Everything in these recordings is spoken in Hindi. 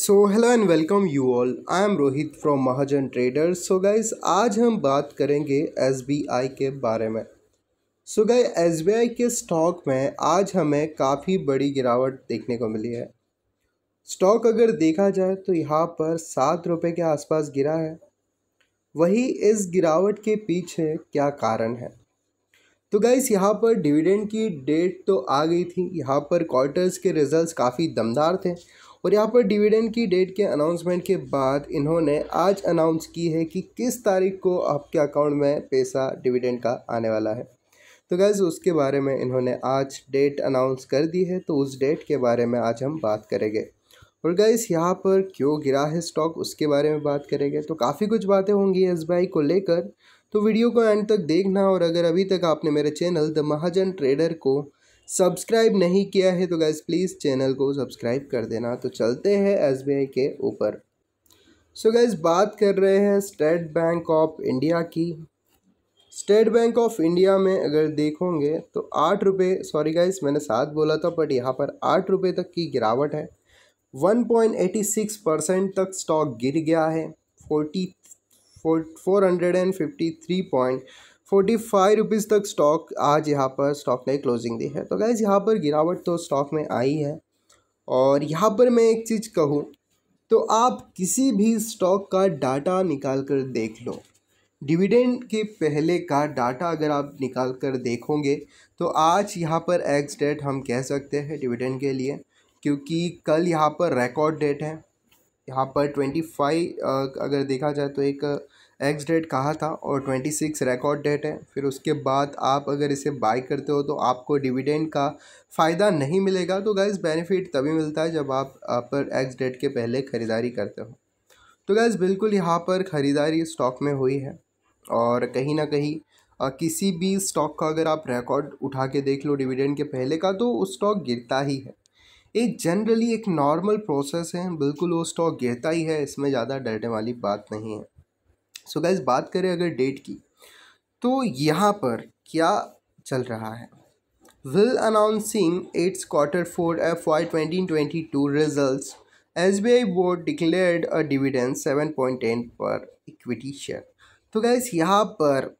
so hello and welcome you all I am Rohit from Mahajan trader so guys आज हम बात करेंगे एस के बारे में so guys S K stock में आज हमें काफ़ी बड़ी गिरावट देखने को मिली है स्टॉक अगर देखा जाए तो यहाँ पर सात रुपये के आसपास गिरा है वही इस गिरावट के पीछे क्या कारण है तो गाइस यहाँ पर डिविडेंड की डेट तो आ गई थी यहाँ पर क्वार्टर्स के रिजल्ट्स काफ़ी दमदार थे और यहाँ पर डिविडेंड की डेट के अनाउंसमेंट के बाद इन्होंने आज अनाउंस की है कि किस तारीख को आपके अकाउंट में पैसा डिविडेंड का आने वाला है तो गैज़ उसके बारे में इन्होंने आज डेट अनाउंस कर दी है तो उस डेट के बारे में आज हम बात करेंगे और गैस यहाँ पर क्यों गिरा है स्टॉक उसके बारे में बात करेंगे तो काफ़ी कुछ बातें होंगी एस को लेकर तो वीडियो को एंड तक देखना और अगर अभी तक आपने मेरे चैनल द महाजन ट्रेडर को सब्सक्राइब नहीं किया है तो गैस प्लीज़ चैनल को सब्सक्राइब कर देना तो चलते हैं एस के ऊपर सो so गैस बात कर रहे हैं स्टेट बैंक ऑफ इंडिया की स्टेट बैंक ऑफ इंडिया में अगर देखोगे तो आठ रुपये सॉरी गाइज मैंने सात बोला था बट यहाँ पर आठ रुपये तक की गिरावट है one point eighty six percent तक स्टॉक गिर गया है forty four hundred and fifty three point forty five rupees तक स्टॉक आज यहाँ पर स्टॉक ने क्लोजिंग दी है तो गैज़ यहाँ पर गिरावट तो स्टॉक में आई है और यहाँ पर मैं एक चीज़ कहूँ तो आप किसी भी स्टॉक का डाटा निकाल कर देख लो डिविडेंड के पहले का डाटा अगर आप निकाल कर देखोगे तो आज यहाँ पर एक्स डेट हम कह सकते हैं डिविडेंड के लिए क्योंकि कल यहाँ पर रिकॉर्ड डेट है यहाँ पर ट्वेंटी फाइव अगर देखा जाए तो एक एक्स डेट कहा था और ट्वेंटी सिक्स रिकॉर्ड डेट है फिर उसके बाद आप अगर इसे बाई करते हो तो आपको डिविडेंड का फ़ायदा नहीं मिलेगा तो गाइज बेनिफिट तभी मिलता है जब आप पर एक्स डेट के पहले ख़रीदारी करते हो तो गाइज बिल्कुल यहाँ पर ख़रीदारी स्टॉक में हुई है और कहीं ना कहीं किसी भी स्टॉक का अगर आप रिकॉर्ड उठा के देख लो डिविडेंड के पहले का तो उस स्टॉक गिरता ही है एक जनरली एक नॉर्मल प्रोसेस है बिल्कुल वो स्टॉक गहता ही है इसमें ज़्यादा डरने वाली बात नहीं है सो so गाइज बात करें अगर डेट की तो यहाँ पर क्या चल रहा है will announcing its quarter four F Y twenty twenty two result S B I board declared a dividend seven point ten per equity share तो गैस यहाँ पर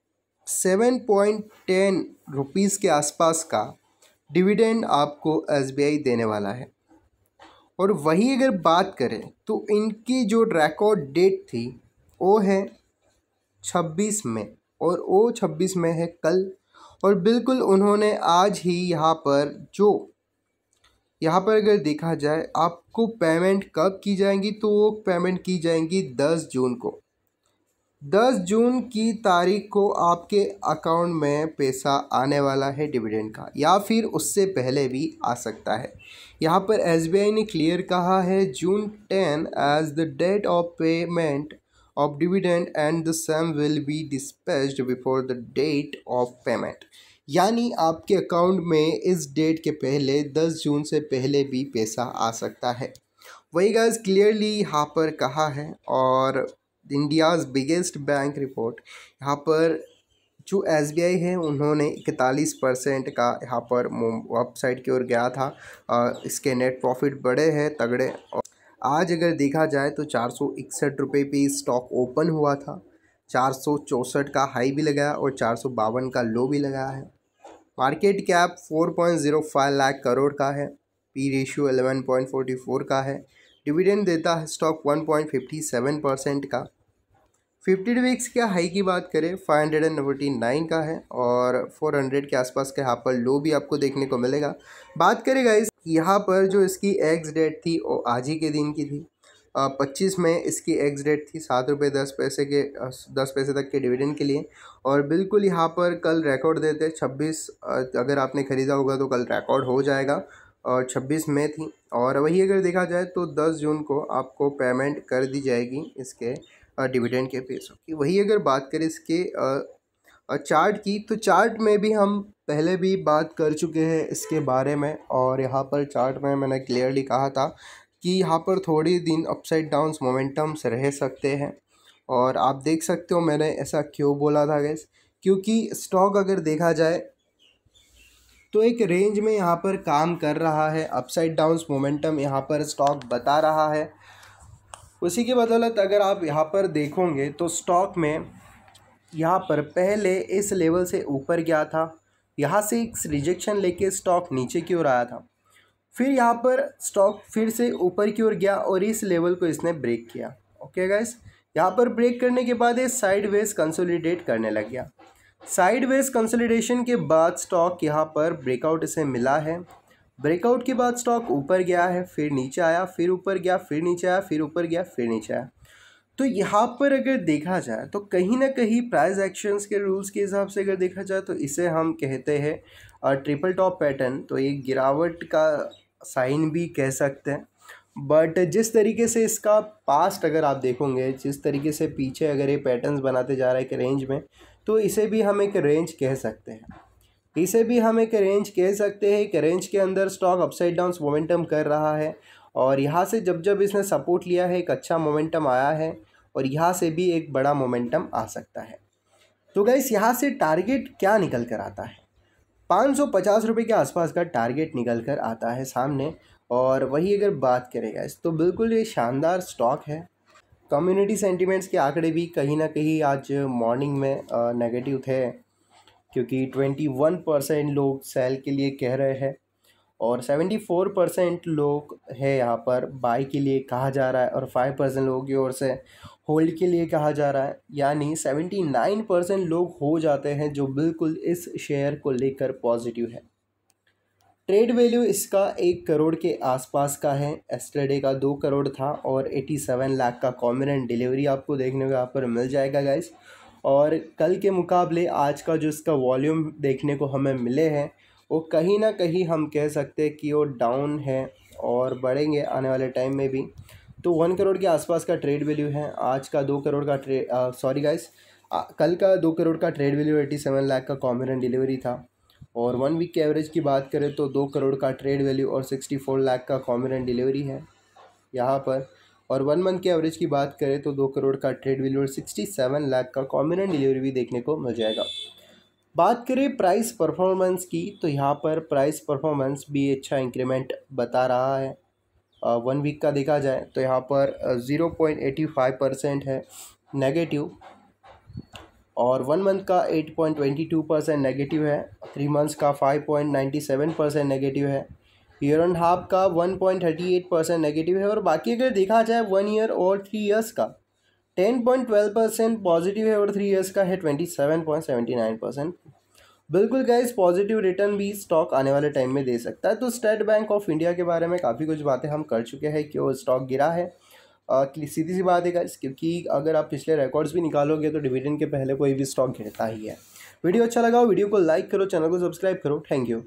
सेवन पॉइंट टेन रुपीज़ के आसपास का डिविडेंड आपको एस देने वाला है और वही अगर बात करें तो इनकी जो रिकॉर्ड डेट थी वो है छब्बीस में और वो छब्बीस में है कल और बिल्कुल उन्होंने आज ही यहाँ पर जो यहाँ पर अगर देखा जाए आपको पेमेंट कब की जाएंगी तो वो पेमेंट की जाएंगी दस जून को दस जून की तारीख को आपके अकाउंट में पैसा आने वाला है डिविडेंड का या फिर उससे पहले भी आ सकता है यहाँ पर आई ने क्लियर कहा है June ten as the date of payment of dividend and the same will be dispersed before the date of payment यानी आपके अकाउंट में इस डेट के पहले दस जून से पहले भी पैसा आ सकता है वही गैस क्लियरली यहाँ पर कहा है और इंडियाज़ बिगेस्ट बैंक रिपोर्ट यहाँ पर जो एस बी आई है उन्होंने इकतालीस परसेंट का यहाँ पर वेबसाइट की ओर गया था आ, इसके नेट प्रॉफिट बड़े हैं तगड़े और आज अगर देखा जाए तो चार सौ इकसठ रुपये पे स्टॉक ओपन हुआ था चार सौ चौंसठ का हाई भी लगाया और चार सौ बावन का लो भी लगाया है market cap four point zero five lakh crore का है P ratio eleven point forty four का है डिविडेंड देता है stock one point fifty seven percent का फिफ्टी वीक्स का हाई की बात करें five hundred and ninety nine का है और फोर हंड्रेड के आसपास का यहाँ पर लो भी आपको देखने को मिलेगा बात करें गाइस यहाँ पर जो इसकी एक्स डेट थी वो आज ही के दिन की थी पच्चीस में इसकी एक्स डेट थी सात रुपये दस पैसे के दस पैसे तक के डिविडेंड के लिए और बिल्कुल यहाँ पर कल रिकॉर्ड देते छब्बीस अगर आपने ख़रीदा होगा तो कल रिकॉर्ड हो जाएगा और छब्बीस मई थी और वही अगर देखा जाए तो दस जून को आपको पेमेंट कर दी जाएगी इसके डिविडेंड के बेस की वही अगर बात करें इसके चार्ट की तो चार्ट में भी हम पहले भी बात कर चुके हैं इसके बारे में और यहाँ पर चार्ट में मैंने क्लियरली कहा था कि यहाँ पर थोड़ी दिन अपसाइड डाउन मोमेंटम्स रह सकते हैं और आप देख सकते हो मैंने ऐसा क्यों बोला था गैस क्योंकि स्टॉक अगर देखा जाए तो एक रेंज में यहाँ पर काम कर रहा है अपसाइड डाउन्स मोमेंटम यहाँ पर स्टॉक बता रहा है उसी की बदौलत अगर आप यहाँ पर देखोगे तो स्टॉक में यहाँ पर पहले इस लेवल से ऊपर गया था यहाँ से एक रिजेक्शन लेके स्टॉक नीचे की ओर आया था फिर यहाँ पर स्टॉक फिर से ऊपर की ओर गया और इस लेवल को इसने ब्रेक किया ओके गाइस यहाँ पर ब्रेक करने के बाद ये साइडवेज कंसोलिडेट करने लग गया साइडवेज कंसोलिडेशन के बाद स्टॉक यहाँ पर ब्रेकआउट इसे मिला है ब्रेकआउट के बाद स्टॉक ऊपर गया है फिर नीचे आया फिर ऊपर गया फिर नीचे आया फिर ऊपर गया फिर नीचे आया तो यहाँ पर अगर देखा जाए तो कहीं ना कहीं प्राइस एक्शंस के रूल्स के हिसाब से अगर देखा जाए तो इसे हम कहते हैं और ट्रिपल टॉप पैटर्न तो ये गिरावट का साइन भी कह सकते हैं बट जिस तरीके से इसका पास्ट अगर आप देखोगे जिस तरीके से पीछे अगर ये पैटर्न्स बनाते जा रहे हैं एक रेंज में तो इसे भी हम एक रेंज कह सकते हैं इसे भी हम एक रेंज कह सकते हैं एक रेंज के अंदर स्टॉक अपसाइड डाउन मोमेंटम कर रहा है और यहाँ से जब जब इसने सपोर्ट लिया है एक अच्छा मोमेंटम आया है और यहाँ से भी एक बड़ा मोमेंटम आ सकता है तो गैस यहाँ से टारगेट क्या निकल कर आता है पाँच सौ पचास रुपये के आसपास का टारगेट निकल कर आता है सामने और वही अगर बात करें गैस तो बिल्कुल ये शानदार स्टॉक है कम्युनिटी सेंटिमेंट्स के आंकड़े भी कहीं ना कहीं आज मॉर्निंग में नेगेटिव थे क्योंकि ट्वेंटी वन परसेंट लोग सेल के लिए कह रहे हैं और सेवेंटी फोर परसेंट लोग है यहाँ पर बाई के लिए कहा जा रहा है और फाइव परसेंट लोगों की ओर से होल्ड के लिए कहा जा रहा है यानी सेवेंटी नाइन परसेंट लोग हो जाते हैं जो बिल्कुल इस शेयर को लेकर पॉजिटिव है ट्रेड वैल्यू इसका एक करोड़ के आसपास का है एस्टरडे का दो करोड़ था और एटी सेवन लाख का कॉम्बिनेंट डिलीवरी आपको देखने को यहाँ पर मिल जाएगा गाइज़ और कल के मुकाबले आज का जो इसका वॉल्यूम देखने को हमें मिले हैं वो कहीं ना कहीं हम कह सकते हैं कि वो डाउन है और बढ़ेंगे आने वाले टाइम में भी तो वन करोड़ के आसपास का ट्रेड वैल्यू है आज का दो करोड़ का ट्रेड सॉरी गाइस कल का दो करोड़ का trade value eighty seven lakh का कॉमन डिलीवरी था और वन वीक के एवरेज की बात करें तो दो करोड़ का ट्रेड वैल्यू और सिक्सटी फोर लाख का कॉमन डिलीवरी है यहाँ पर और वन मंथ के एवरेज की बात करें तो दो करोड़ का ट्रेड वैल्यू और सिक्सटी सेवन लाख का कॉम्बिनेंट डिलीवरी भी देखने को मिल जाएगा बात करें प्राइस परफॉर्मेंस की तो यहाँ पर प्राइस परफॉर्मेंस भी अच्छा इंक्रीमेंट बता रहा है वन वीक का देखा जाए तो यहाँ पर zero point eighty five percent है नेगेटिव और वन मंथ का eight point twenty two percent negative है थ्री मंथ्स का five point ninety seven percent negative है ईयर एंड हाफ का one point thirty eight percent negative है और बाकी अगर देखा जाए वन ईयर और थ्री ईयर्स का ten point twelve percent positive है और थ्री ईयर्स का है twenty seven point seventy nine percent बिल्कुल गैस पॉजिटिव रिटर्न भी स्टॉक आने वाले टाइम में दे सकता है तो स्टेट बैंक ऑफ इंडिया के बारे में काफ़ी कुछ बातें हम कर चुके हैं क्यों स्टॉक गिरा है सीधी सी बात है क्योंकि अगर आप पिछले रिकॉर्ड्स भी निकालोगे तो डिविडेंड के पहले कोई भी स्टॉक गिरता ही है वीडियो अच्छा लगा हो वीडियो को लाइक करो चैनल को सब्सक्राइब करो थैंक यू